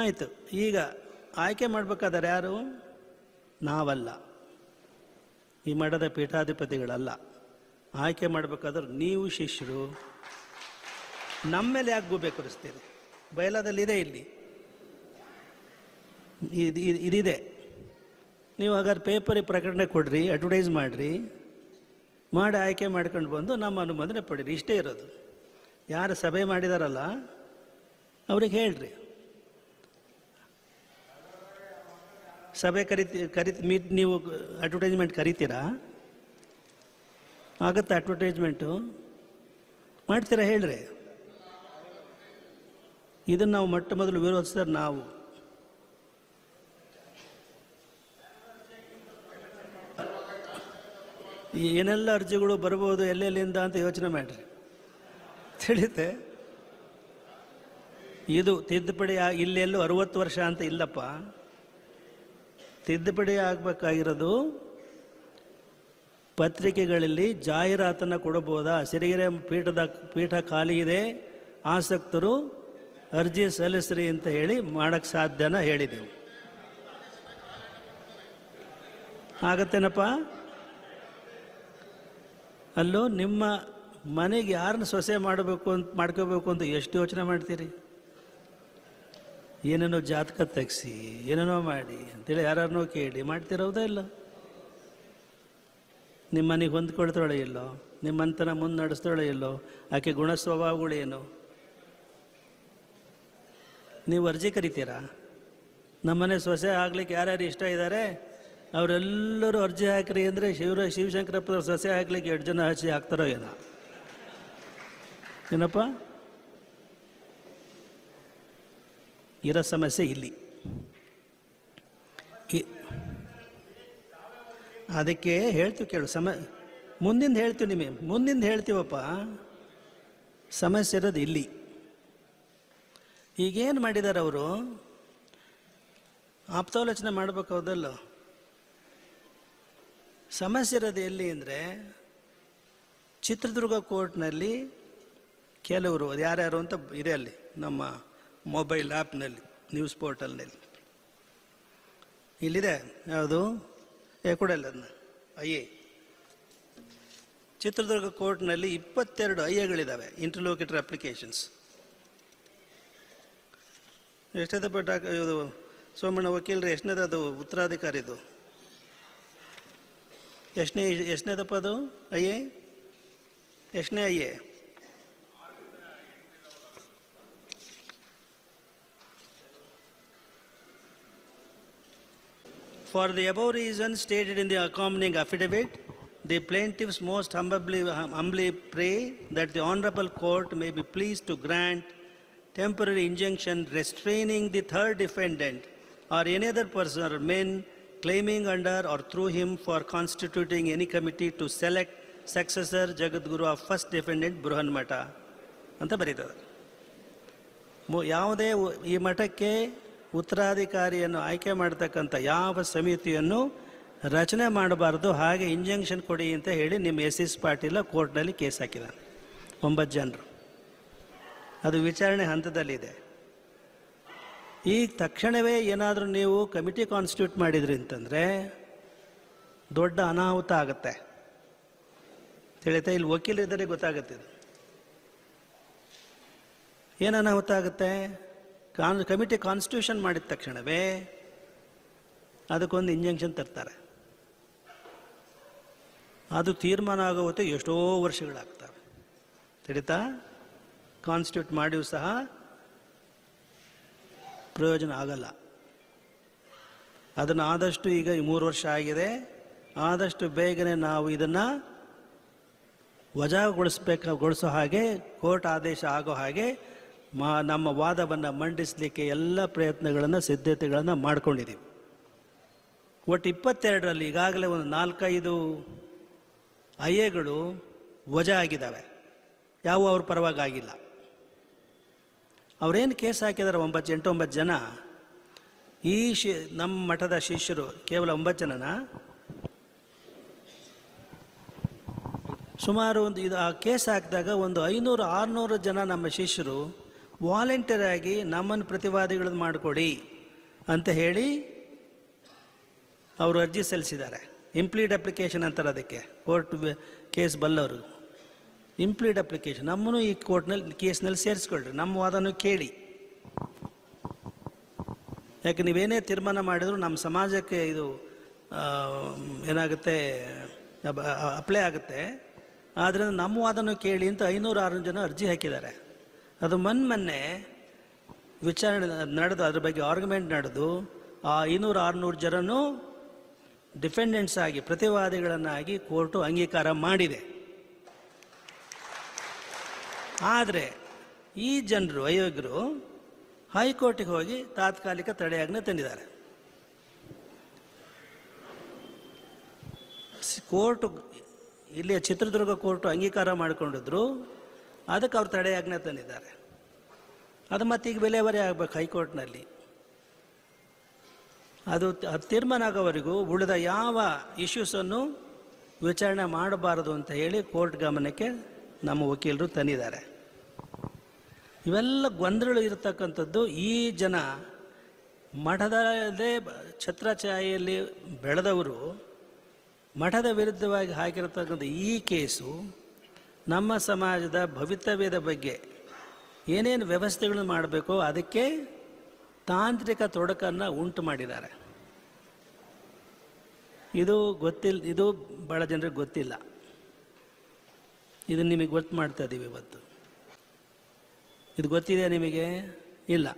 ಆಯಿತು ಈಗ ಆಯ್ಕೆ ಮಾಡಬೇಕಾದ್ರೆ ಯಾರು ನಾವಲ್ಲ ಈ ಮಠದ ಪೀಠಾಧಿಪತಿಗಳಲ್ಲ ಆಯ್ಕೆ ಮಾಡಬೇಕಾದ್ರೆ ನೀವು ಶಿಷ್ಯರು ನಮ್ಮ ಮೇಲೆ ಯಾಕೆ ಗೂಬೆ ಬಯಲಾದಲ್ಲಿ ಇದೆ ಇಲ್ಲಿ ಇದು ಇದಿದೆ ನೀವು ಹಾಗಾದ್ರೆ ಪೇಪರಿಗೆ ಪ್ರಕಟಣೆ ಕೊಡ್ರಿ ಅಡ್ವರ್ಟೈಸ್ ಮಾಡಿರಿ ಮಾಡಿ ಆಯ್ಕೆ ಮಾಡ್ಕೊಂಡು ಬಂದು ನಮ್ಮ ಅನುಮೋದನೆ ಪಡೀರಿ ಇಷ್ಟೇ ಇರೋದು ಯಾರು ಸಭೆ ಮಾಡಿದಾರಲ್ಲ ಅವ್ರಿಗೆ ಹೇಳ್ರಿ ಸಭೆ ಕರಿತಿ ಕರಿ ಮೀಟ್ ನೀವು ಅಡ್ವರ್ಟೈಸ್ಮೆಂಟ್ ಕರಿತೀರಾ ಆಗುತ್ತಾ ಅಡ್ವರ್ಟೈಸ್ಮೆಂಟು ಮಾಡ್ತೀರಾ ಹೇಳ್ರಿ ಇದನ್ನು ನಾವು ಮೊಟ್ಟ ಮೊದಲು ವಿರೋಧಿಸಿದ್ರೆ ನಾವು ಏನೆಲ್ಲ ಅರ್ಜಿಗಳು ಬರ್ಬೋದು ಎಲ್ಲೆಲ್ಲಿಂದ ಅಂತ ಯೋಚನೆ ಮಾಡಿರಿ ತಿಳಿತೆ ಇದು ತಿದ್ದುಪಡಿ ಇಲ್ಲೆಲ್ಲೂ ಅರುವತ್ತು ವರ್ಷ ಅಂತ ಇಲ್ಲಪ್ಪ ತಿದ್ದುಪಡಿ ಆಗಬೇಕಾಗಿರೋದು ಪತ್ರಿಕೆಗಳಲ್ಲಿ ಜಾಹೀರಾತನ್ನು ಕೊಡಬಹುದಾ ಸಿರಿಗೆರೆ ಪೀಠದ ಪೀಠ ಖಾಲಿ ಇದೆ ಆಸಕ್ತರು ಅರ್ಜಿ ಸಲ್ಲಿಸ್ರಿ ಅಂತ ಹೇಳಿ ಮಾಡಕ್ಕೆ ಸಾಧ್ಯನ ಹೇಳಿದೆವು ಆಗತ್ತೇನಪ್ಪ ಅಲ್ಲೂ ನಿಮ್ಮ ಮನೆಗೆ ಯಾರನ್ನ ಸೊಸೆ ಮಾಡಬೇಕು ಅಂತ ಮಾಡ್ಕೋಬೇಕು ಅಂತ ಎಷ್ಟು ಯೋಚನೆ ಮಾಡ್ತೀರಿ ಏನೇನೋ ಜಾತಕ ತೆಗ್ಸಿ ಏನೇನೋ ಮಾಡಿ ಅಂತೇಳಿ ಯಾರನ್ನೋ ಕೇಳಿ ಮಾಡ್ತಿರೋದೇ ಇಲ್ಲ ನಿಮ್ಮ ಮನೆಗೆ ಹೊಂದ್ಕೊಳ್ತಾಳೆ ಇಲ್ಲೋ ನಿಮ್ಮಂತನ ಮುಂದೆ ನಡೆಸ್ತಾಳೆ ಇಲ್ಲೋ ಆಕೆ ಗುಣ ಏನು ನೀವು ಅರ್ಜಿ ಕರಿತೀರಾ ನಮ್ಮನೆ ಸೊಸೆ ಆಗ್ಲಿಕ್ಕೆ ಯಾರ್ಯಾರು ಇಷ್ಟ ಇದ್ದಾರೆ ಅವರೆಲ್ಲರೂ ಅರ್ಜಿ ಹಾಕ್ರಿ ಅಂದರೆ ಶಿವರ ಶಿವಶಂಕರಪ್ಪ ಸೊಸೆ ಹಾಕ್ಲಿಕ್ಕೆ ಎರಡು ಜನ ಹಚ್ಚಿ ಹಾಕ್ತಾರೋ ಏನೋ ಏನಪ್ಪ ಇರೋ ಸಮಸ್ಯೆ ಇಲ್ಲಿ ಅದಕ್ಕೆ ಹೇಳ್ತೀವಿ ಕೇಳು ಸಮ ಮುಂದಿಂದ ಹೇಳ್ತೀವಿ ನಿಮಗೆ ಮುಂದಿಂದ ಹೇಳ್ತೀವಪ್ಪ ಸಮಸ್ಯೆ ಇರೋದು ಇಲ್ಲಿ ಈಗೇನು ಮಾಡಿದ್ದಾರೆ ಅವರು ಆಪ್ತಾಲೋಚನೆ ಮಾಡ್ಬೇಕು ಹೌದಲ್ಲ ಸಮಸ್ಯೆ ಇರೋದು ಎಲ್ಲಿ ಅಂದರೆ ಚಿತ್ರದುರ್ಗ ಕೋರ್ಟ್ನಲ್ಲಿ ಕೆಲವರು ಯಾರ್ಯಾರು ಅಂತ ಇದೆ ಅಲ್ಲಿ ನಮ್ಮ ಮೊಬೈಲ್ ಆ್ಯಪ್ನಲ್ಲಿ ನ್ಯೂಸ್ ಪೋರ್ಟಲ್ನಲ್ಲಿ ಇಲ್ಲಿದೆ ಯಾವುದು ಏ ಕೊಡಲ್ಲ ಐ ಎ ಚಿತ್ರದುರ್ಗ ಕೋರ್ಟ್ನಲ್ಲಿ ಇಪ್ಪತ್ತೆರಡು ಐ ಎಗಳಿದ್ದಾವೆ ಇಂಟರ್ಲೋಕೇಟರ್ ಅಪ್ಲಿಕೇಶನ್ಸ್ ಎಷ್ಟೇ ಡಾಕ್ಟರ್ ಇದು ಸೋಮಣ್ಣ ವಕೀಲರು ಎಷ್ಟನೇದು ಅದು ಉತ್ತರಾಧಿಕಾರಿದು ಎಷ್ಟನೇ ಎಷ್ಟನೇದಪ್ಪ ಅದು ಅಯ್ಯೇ ಎಷ್ಟನೇ I A For the above reasons stated in the accompanying affidavit, the plaintiffs most humbly, humbly pray that the Honorable Court may be pleased to grant temporary injunction restraining the third defendant or any other person or men claiming under or through him for constituting any committee to select successor Jagadguru of first defendant Brihan Math ಅಂತ ಬರೀತದೆ ಯಾವುದೇ ಈ ಮಠಕ್ಕೆ ಉತ್ತರಾಧಿಕಾರಿಯನ್ನು ಆಯ್ಕೆ ಮಾಡತಕ್ಕಂಥ ಯಾವ ಸಮಿತಿಯನ್ನು ರಚನೆ ಮಾಡಬಾರ್ದು ಹಾಗೆ ಇಂಜೆಕ್ಷನ್ ಕೊಡಿ ಅಂತ ಹೇಳಿ ನಿಮ್ಮ ಎಸ್ ಎಸ್ ಪಾಟೀಲ ಕೋರ್ಟ್ನಲ್ಲಿ ಕೇಸ್ ಹಾಕಿದ್ದಾನೆ ಒಂಬತ್ತು ಜನರು ಅದು ವಿಚಾರಣೆ ಹಂತದಲ್ಲಿದೆ ಈಗ ತಕ್ಷಣವೇ ಏನಾದರೂ ನೀವು ಕಮಿಟಿ ಕಾನ್ಸ್ಟಿಟ್ಯೂಟ್ ಮಾಡಿದ್ರಿ ಅಂತಂದರೆ ದೊಡ್ಡ ಅನಾಹುತ ಆಗುತ್ತೆ ತಿಳಿತಾ ಇಲ್ಲಿ ವಕೀಲರಿದ್ದರೆ ಗೊತ್ತಾಗುತ್ತೆ ಇದು ಏನು ಅನಾಹುತ ಆಗುತ್ತೆ ಕಾನ್ ಕಮಿಟಿ ಕಾನ್ಸ್ಟಿಟ್ಯೂಷನ್ ಮಾಡಿದ ತಕ್ಷಣವೇ ಅದಕ್ಕೊಂದು ಇಂಜೆಕ್ಷನ್ ತರ್ತಾರೆ ಅದು ತೀರ್ಮಾನ ಆಗುವತ್ತೆ ಎಷ್ಟೋ ವರ್ಷಗಳಾಗ್ತವೆ ತಿಳಿತಾ ಕಾನ್ಸ್ಟಿಟ್ಯೂಟ್ ಮಾಡಿಯೂ ಸಹ ಪ್ರಯೋಜನ ಆಗಲ್ಲ ಅದನ್ನು ಆದಷ್ಟು ಈಗ ಮೂರು ವರ್ಷ ಆಗಿದೆ ಆದಷ್ಟು ಬೇಗನೆ ನಾವು ಇದನ್ನು ಗೊಳಿಸೋ ಹಾಗೆ ಕೋರ್ಟ್ ಆದೇಶ ಆಗೋ ಹಾಗೆ ಮಾ ನಮ್ಮ ವಾದವನ್ನು ಮಂಡಿಸಲಿಕ್ಕೆ ಎಲ್ಲ ಪ್ರಯತ್ನಗಳನ್ನು ಸಿದ್ಧತೆಗಳನ್ನು ಮಾಡ್ಕೊಂಡಿದ್ದೀವಿ ಒಟ್ಟು ಇಪ್ಪತ್ತೆರಡರಲ್ಲಿ ಈಗಾಗಲೇ ಒಂದು ನಾಲ್ಕೈದು ಅಯ್ಯಗಳು ವಜಾ ಆಗಿದ್ದಾವೆ ಯಾವ ಅವ್ರ ಪರವಾಗಿ ಆಗಿಲ್ಲ ಅವರೇನು ಕೇಸ್ ಹಾಕಿದ್ದಾರೆ ಒಂಬತ್ತು ಒಂಬತ್ತು ಜನ ಈ ಶಿ ನಮ್ಮ ಮಠದ ಶಿಷ್ಯರು ಕೇವಲ ಒಂಬತ್ತು ಜನನ ಸುಮಾರು ಒಂದು ಇದು ಆ ಕೇಸ್ ಹಾಕಿದಾಗ ಒಂದು ಐನೂರು ಆರುನೂರು ಜನ ನಮ್ಮ ಶಿಷ್ಯರು ವಾಲಂಟಿಯರ್ ಆಗಿ ನಮ್ಮನ್ನು ಪ್ರತಿವಾದಿಗಳನ್ನು ಮಾಡಿಕೊಡಿ ಅಂತ ಹೇಳಿ ಅವರು ಅರ್ಜಿ ಸಲ್ಲಿಸಿದ್ದಾರೆ ಇಂಪ್ಲೀಟ್ ಅಪ್ಲಿಕೇಶನ್ ಅಂತಾರೆ ಅದಕ್ಕೆ ಕೋರ್ಟ್ ಕೇಸ್ ಬಲ್ಲವರು ಇಂಪ್ಲೀಟ್ ಅಪ್ಲಿಕೇಶನ್ ನಮ್ಮನ್ನು ಈ ಕೋರ್ಟ್ನಲ್ಲಿ ಕೇಸ್ನಲ್ಲಿ ಸೇರಿಸ್ಕೊಳ್ರಿ ನಮ್ಮ ವಾದನ ಕೇಳಿ ಯಾಕೆ ನೀವೇನೇ ತೀರ್ಮಾನ ಮಾಡಿದ್ರು ನಮ್ಮ ಸಮಾಜಕ್ಕೆ ಇದು ಏನಾಗುತ್ತೆ ಅಪ್ಲೈ ಆಗುತ್ತೆ ಆದ್ದರಿಂದ ನಮ್ಮ ವಾದನ ಕೇಳಿ ಅಂತ ಐನೂರು ಆರು ಜನ ಅರ್ಜಿ ಹಾಕಿದ್ದಾರೆ ಅದು ಮೊನ್ನೆ ಮೊನ್ನೆ ವಿಚಾರಣೆ ನಡೆದು ಅದ್ರ ಬಗ್ಗೆ ಆರ್ಗ್ಯುಮೆಂಟ್ ನಡೆದು ಆ ಇನ್ನೂರು ಆರುನೂರು ಜನನು ಡಿಫೆಂಡೆಂಟ್ಸ್ ಆಗಿ ಪ್ರತಿವಾದಿಗಳನ್ನಾಗಿ ಕೋರ್ಟು ಅಂಗೀಕಾರ ಮಾಡಿದೆ ಆದರೆ ಈ ಜನರು ಅಯೋಗ್ಯರು ಹೈಕೋರ್ಟಿಗೆ ಹೋಗಿ ತಾತ್ಕಾಲಿಕ ತಡೆಯಾಜ್ಞೆ ತಂದಿದ್ದಾರೆ ಕೋರ್ಟು ಇಲ್ಲಿಯ ಚಿತ್ರದುರ್ಗ ಕೋರ್ಟು ಅಂಗೀಕಾರ ಮಾಡಿಕೊಂಡಿದ್ರು ಅದಕ್ಕೆ ಅವ್ರು ತಡೆಯಾಜ್ಞೆ ತಂದಿದ್ದಾರೆ ಅದು ಮತ್ತೆ ಈಗ ವಿಲೇವಾರಿ ಆಗಬೇಕು ಹೈಕೋರ್ಟ್ನಲ್ಲಿ ಅದು ತೀರ್ಮಾನ ಆಗೋವರೆಗೂ ಉಳಿದ ಯಾವ ಇಶ್ಯೂಸನ್ನು ವಿಚಾರಣೆ ಮಾಡಬಾರದು ಅಂತ ಹೇಳಿ ಕೋರ್ಟ್ ಗಮನಕ್ಕೆ ನಮ್ಮ ವಕೀಲರು ತಂದಿದ್ದಾರೆ ಇವೆಲ್ಲ ಗೊಂದಲ ಇರತಕ್ಕಂಥದ್ದು ಈ ಜನ ಮಠದಲ್ಲೇ ಛತ್ರಛಾಯಿಯಲ್ಲಿ ಬೆಳೆದವರು ಮಠದ ವಿರುದ್ಧವಾಗಿ ಹಾಕಿರತಕ್ಕಂಥ ಈ ಕೇಸು ನಮ್ಮ ಸಮಾಜದ ಭವಿತವ್ಯದ ಬಗ್ಗೆ ಏನೇನು ವ್ಯವಸ್ಥೆಗಳನ್ನು ಮಾಡಬೇಕೋ ಅದಕ್ಕೆ ತಾಂತ್ರಿಕ ತೊಡಕನ್ನು ಉಂಟು ಮಾಡಿದ್ದಾರೆ ಇದು ಗೊತ್ತಿಲ್ಲ ಇದು ಭಾಳ ಜನರಿಗೆ ಗೊತ್ತಿಲ್ಲ ಇದನ್ನು ನಿಮಗೆ ಗೊತ್ತು ಮಾಡ್ತಾ ಇದ್ದೀವಿ ಇವತ್ತು ಇದು ಗೊತ್ತಿದೆಯಾ ನಿಮಗೆ ಇಲ್ಲ